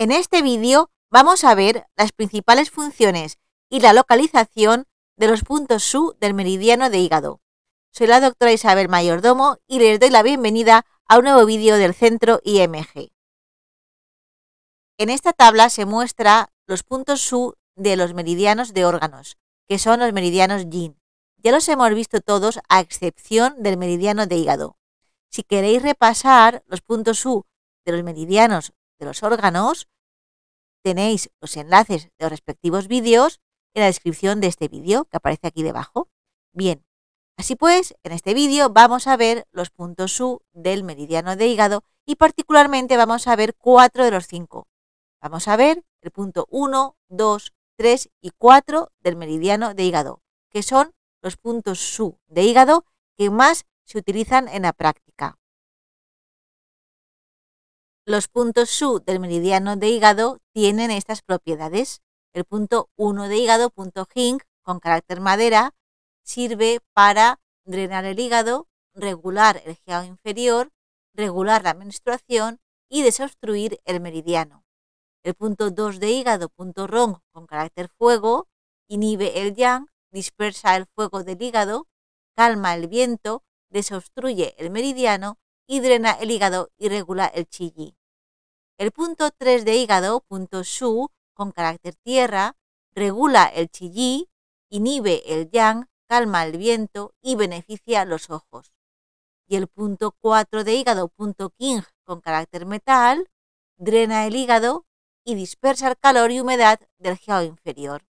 En este vídeo vamos a ver las principales funciones y la localización de los puntos SU del meridiano de hígado. Soy la doctora Isabel Mayordomo y les doy la bienvenida a un nuevo vídeo del Centro IMG. En esta tabla se muestra los puntos SU de los meridianos de órganos, que son los meridianos Yin. Ya los hemos visto todos a excepción del meridiano de hígado. Si queréis repasar los puntos SU de los meridianos de los órganos. Tenéis los enlaces de los respectivos vídeos en la descripción de este vídeo que aparece aquí debajo. Bien, así pues, en este vídeo vamos a ver los puntos U del meridiano de hígado y particularmente vamos a ver cuatro de los cinco. Vamos a ver el punto 1, 2, 3 y 4 del meridiano de hígado, que son los puntos SU de hígado que más se utilizan en la práctica. Los puntos SU del meridiano de hígado tienen estas propiedades. El punto 1 de hígado, punto con carácter madera, sirve para drenar el hígado, regular el geo inferior, regular la menstruación y desobstruir el meridiano. El punto 2 de hígado, punto con carácter fuego, inhibe el yang, dispersa el fuego del hígado, calma el viento, desobstruye el meridiano y drena el hígado y regula el chi el punto 3 de hígado, punto con carácter tierra, regula el chi inhibe el yang, calma el viento y beneficia los ojos. Y el punto 4 de hígado, punto King, con carácter metal, drena el hígado y dispersa el calor y humedad del geo inferior.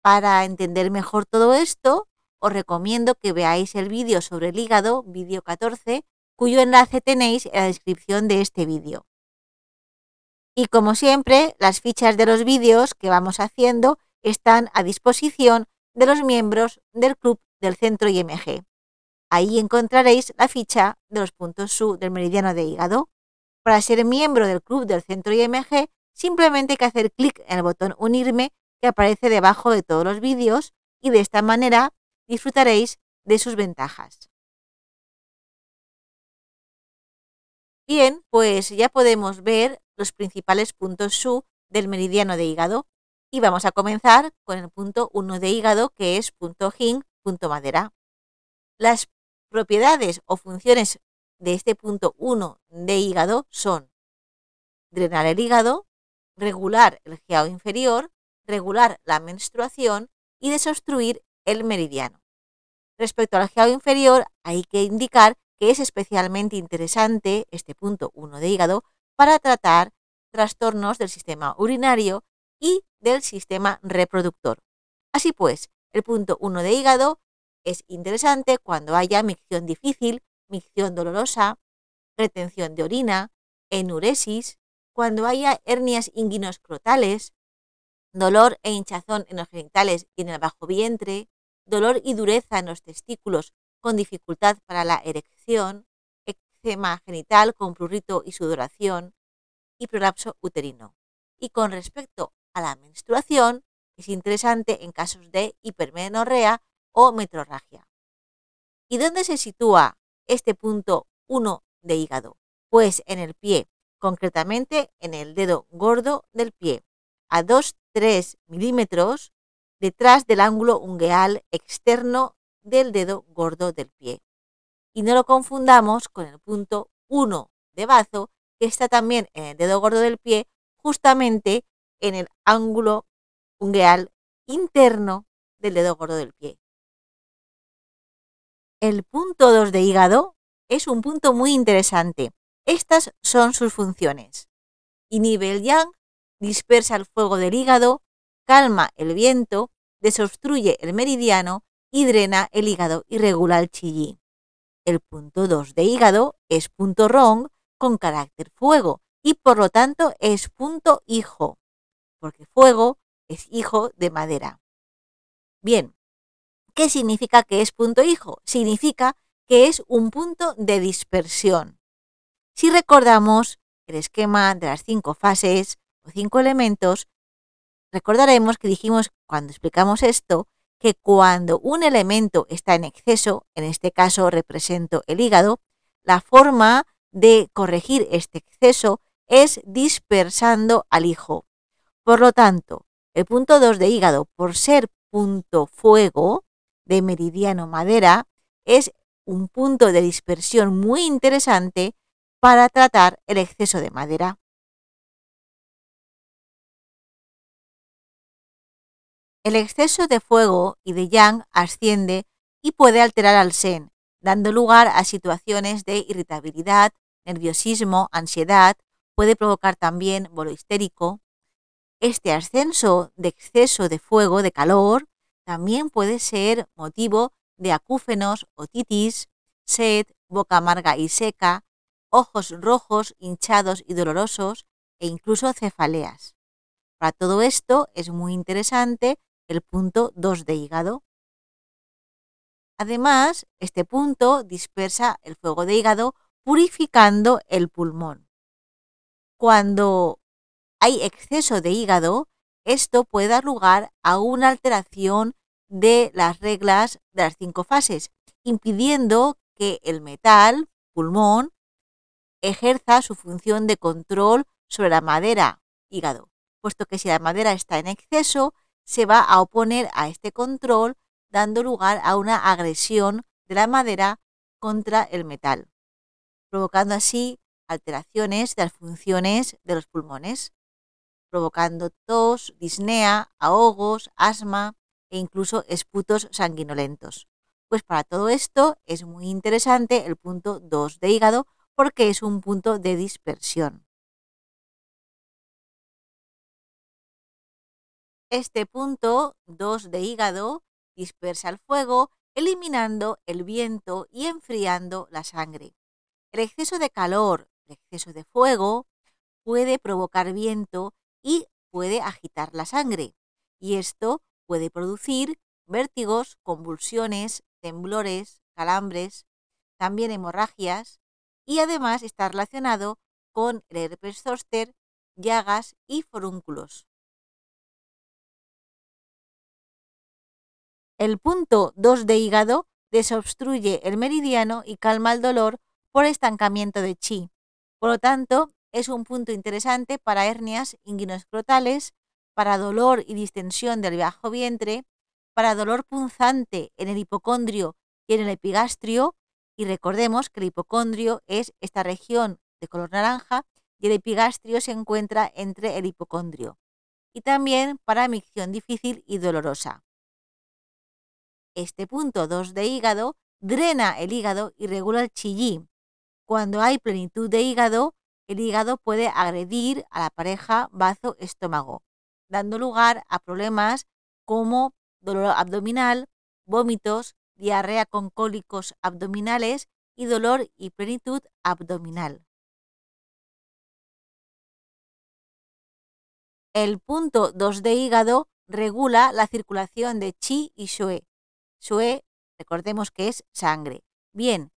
Para entender mejor todo esto, os recomiendo que veáis el vídeo sobre el hígado, vídeo 14, cuyo enlace tenéis en la descripción de este vídeo. Y como siempre, las fichas de los vídeos que vamos haciendo están a disposición de los miembros del club del Centro IMG. Ahí encontraréis la ficha de los puntos SU del meridiano de hígado. Para ser miembro del club del Centro IMG, simplemente hay que hacer clic en el botón Unirme que aparece debajo de todos los vídeos y de esta manera disfrutaréis de sus ventajas. Bien, pues ya podemos ver los principales puntos SU del meridiano de hígado y vamos a comenzar con el punto 1 de hígado que es punto jing, punto madera. Las propiedades o funciones de este punto 1 de hígado son drenar el hígado, regular el geo inferior, regular la menstruación y desobstruir el meridiano. Respecto al geo inferior, hay que indicar que es especialmente interesante, este punto 1 de hígado, para tratar trastornos del sistema urinario y del sistema reproductor. Así pues, el punto 1 de hígado es interesante cuando haya micción difícil, micción dolorosa, retención de orina, enuresis, cuando haya hernias inguinoscrotales, dolor e hinchazón en los genitales y en el bajo vientre, dolor y dureza en los testículos con dificultad para la erección, eczema genital con prurito y sudoración y prolapso uterino. Y con respecto a la menstruación, es interesante en casos de hipermenorrea o metrorragia. ¿Y dónde se sitúa este punto 1 de hígado? Pues en el pie, concretamente en el dedo gordo del pie, a 2-3 milímetros detrás del ángulo ungueal externo del dedo gordo del pie. Y no lo confundamos con el punto 1 de bazo, que está también en el dedo gordo del pie, justamente en el ángulo ungueal interno del dedo gordo del pie. El punto 2 de hígado es un punto muy interesante. Estas son sus funciones. Inhibe el yang, dispersa el fuego del hígado, calma el viento, desobstruye el meridiano y drena el hígado y regula el El punto 2 de hígado es punto rong con carácter fuego y por lo tanto es punto hijo, porque fuego es hijo de madera. Bien, ¿qué significa que es punto hijo? Significa que es un punto de dispersión. Si recordamos el esquema de las cinco fases o cinco elementos, recordaremos que dijimos cuando explicamos esto que cuando un elemento está en exceso, en este caso represento el hígado, la forma de corregir este exceso es dispersando al hijo. Por lo tanto, el punto 2 de hígado, por ser punto fuego de meridiano madera, es un punto de dispersión muy interesante para tratar el exceso de madera. El exceso de fuego y de yang asciende y puede alterar al sen, dando lugar a situaciones de irritabilidad, nerviosismo, ansiedad, puede provocar también bolo histérico. Este ascenso de exceso de fuego, de calor, también puede ser motivo de acúfenos, o titis, sed, boca amarga y seca, ojos rojos, hinchados y dolorosos e incluso cefaleas. Para todo esto es muy interesante el punto 2 de hígado. Además, este punto dispersa el fuego de hígado purificando el pulmón. Cuando hay exceso de hígado, esto puede dar lugar a una alteración de las reglas de las cinco fases, impidiendo que el metal, pulmón, ejerza su función de control sobre la madera, hígado, puesto que si la madera está en exceso, se va a oponer a este control, dando lugar a una agresión de la madera contra el metal, provocando así alteraciones de las funciones de los pulmones, provocando tos, disnea, ahogos, asma e incluso esputos sanguinolentos. Pues para todo esto es muy interesante el punto 2 de hígado porque es un punto de dispersión. Este punto 2 de hígado dispersa el fuego, eliminando el viento y enfriando la sangre. El exceso de calor, el exceso de fuego, puede provocar viento y puede agitar la sangre. Y esto puede producir vértigos, convulsiones, temblores, calambres, también hemorragias y además está relacionado con el herpes zóster, llagas y forúnculos. El punto 2 de hígado desobstruye el meridiano y calma el dolor por estancamiento de chi. Por lo tanto, es un punto interesante para hernias inguinoscrotales, para dolor y distensión del bajo vientre, para dolor punzante en el hipocondrio y en el epigastrio. Y recordemos que el hipocondrio es esta región de color naranja y el epigastrio se encuentra entre el hipocondrio. Y también para micción difícil y dolorosa este punto 2 de hígado drena el hígado y regula el chillí. Cuando hay plenitud de hígado, el hígado puede agredir a la pareja bazo-estómago, dando lugar a problemas como dolor abdominal, vómitos, diarrea con cólicos abdominales y dolor y plenitud abdominal. El punto 2 de hígado regula la circulación de chi y shue, Sue, recordemos que es sangre. Bien,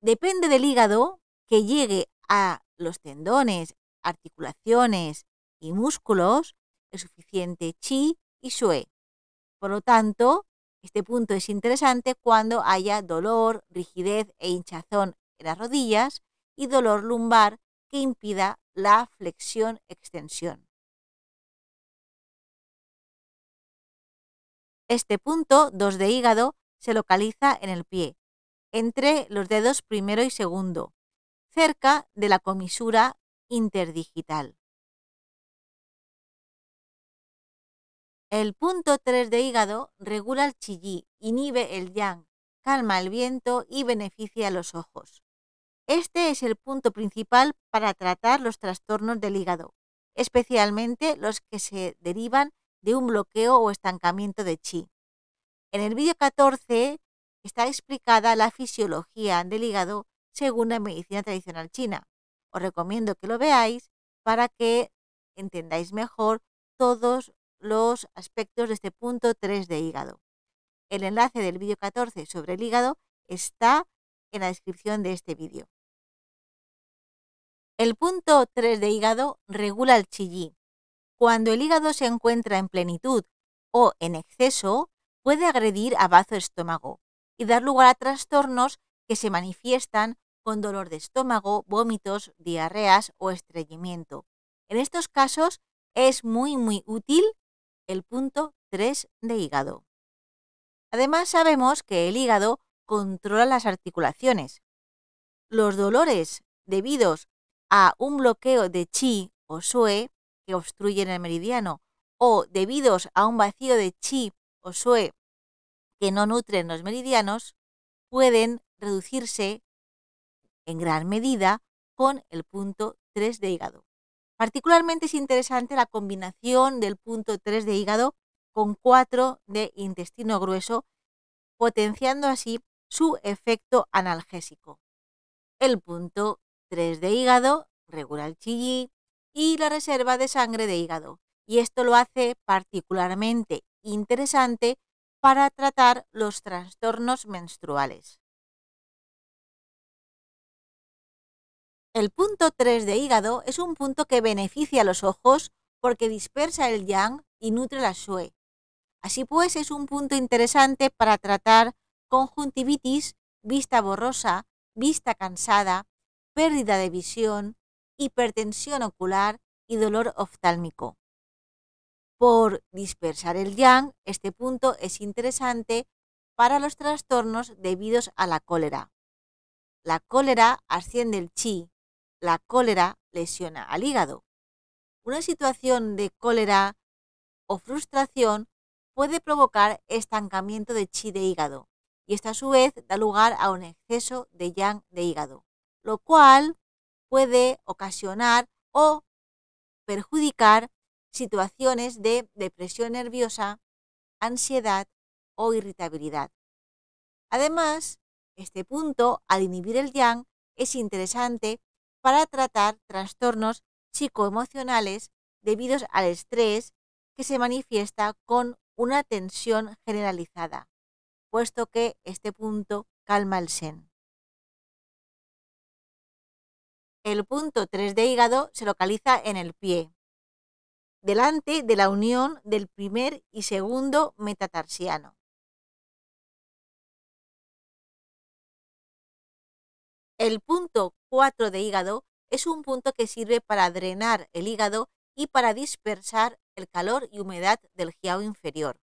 depende del hígado que llegue a los tendones, articulaciones y músculos es suficiente chi y sue. Por lo tanto, este punto es interesante cuando haya dolor, rigidez e hinchazón en las rodillas y dolor lumbar que impida la flexión-extensión. Este punto 2 de hígado se localiza en el pie, entre los dedos primero y segundo, cerca de la comisura interdigital. El punto 3 de hígado regula el chi inhibe el yang, calma el viento y beneficia los ojos. Este es el punto principal para tratar los trastornos del hígado, especialmente los que se derivan de un bloqueo o estancamiento de chi. En el vídeo 14 está explicada la fisiología del hígado según la medicina tradicional china. Os recomiendo que lo veáis para que entendáis mejor todos los aspectos de este punto 3 de hígado. El enlace del vídeo 14 sobre el hígado está en la descripción de este vídeo. El punto 3 de hígado regula el chi cuando el hígado se encuentra en plenitud o en exceso, puede agredir a bazo estómago y dar lugar a trastornos que se manifiestan con dolor de estómago, vómitos, diarreas o estreñimiento. En estos casos es muy muy útil el punto 3 de hígado. Además sabemos que el hígado controla las articulaciones. Los dolores debidos a un bloqueo de chi o sue que obstruyen el meridiano, o debidos a un vacío de chi o sue que no nutren los meridianos, pueden reducirse en gran medida con el punto 3 de hígado. Particularmente es interesante la combinación del punto 3 de hígado con 4 de intestino grueso, potenciando así su efecto analgésico. El punto 3 de hígado regula el chi, y la reserva de sangre de hígado. Y esto lo hace particularmente interesante para tratar los trastornos menstruales. El punto 3 de hígado es un punto que beneficia a los ojos porque dispersa el yang y nutre la sue. Así pues, es un punto interesante para tratar conjuntivitis, vista borrosa, vista cansada, pérdida de visión, hipertensión ocular y dolor oftálmico. Por dispersar el yang, este punto es interesante para los trastornos debidos a la cólera. La cólera asciende el chi, la cólera lesiona al hígado. Una situación de cólera o frustración puede provocar estancamiento de chi de hígado y esta a su vez da lugar a un exceso de yang de hígado, lo cual puede ocasionar o perjudicar situaciones de depresión nerviosa, ansiedad o irritabilidad. Además, este punto, al inhibir el yang, es interesante para tratar trastornos psicoemocionales debidos al estrés que se manifiesta con una tensión generalizada, puesto que este punto calma el sen. El punto 3 de hígado se localiza en el pie, delante de la unión del primer y segundo metatarsiano. El punto 4 de hígado es un punto que sirve para drenar el hígado y para dispersar el calor y humedad del giao inferior.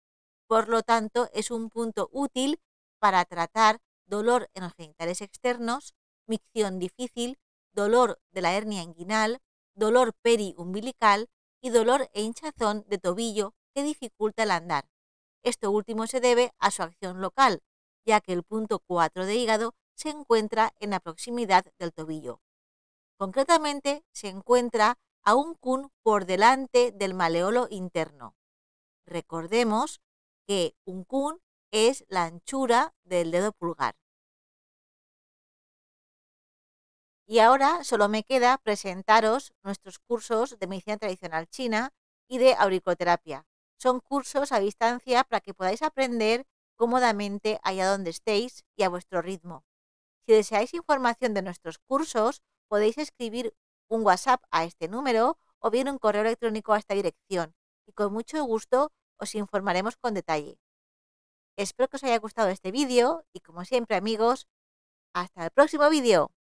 Por lo tanto, es un punto útil para tratar dolor en los genitales externos, micción difícil, dolor de la hernia inguinal, dolor periumbilical y dolor e hinchazón de tobillo que dificulta el andar. Esto último se debe a su acción local, ya que el punto 4 de hígado se encuentra en la proximidad del tobillo. Concretamente, se encuentra a un kun por delante del maleolo interno. Recordemos que un kun es la anchura del dedo pulgar. Y ahora solo me queda presentaros nuestros cursos de medicina tradicional china y de auriculoterapia. Son cursos a distancia para que podáis aprender cómodamente allá donde estéis y a vuestro ritmo. Si deseáis información de nuestros cursos, podéis escribir un WhatsApp a este número o bien un correo electrónico a esta dirección y con mucho gusto os informaremos con detalle. Espero que os haya gustado este vídeo y como siempre amigos, hasta el próximo vídeo.